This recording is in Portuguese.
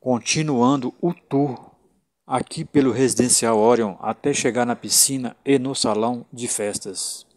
continuando o tour aqui pelo residencial Orion até chegar na piscina e no salão de festas.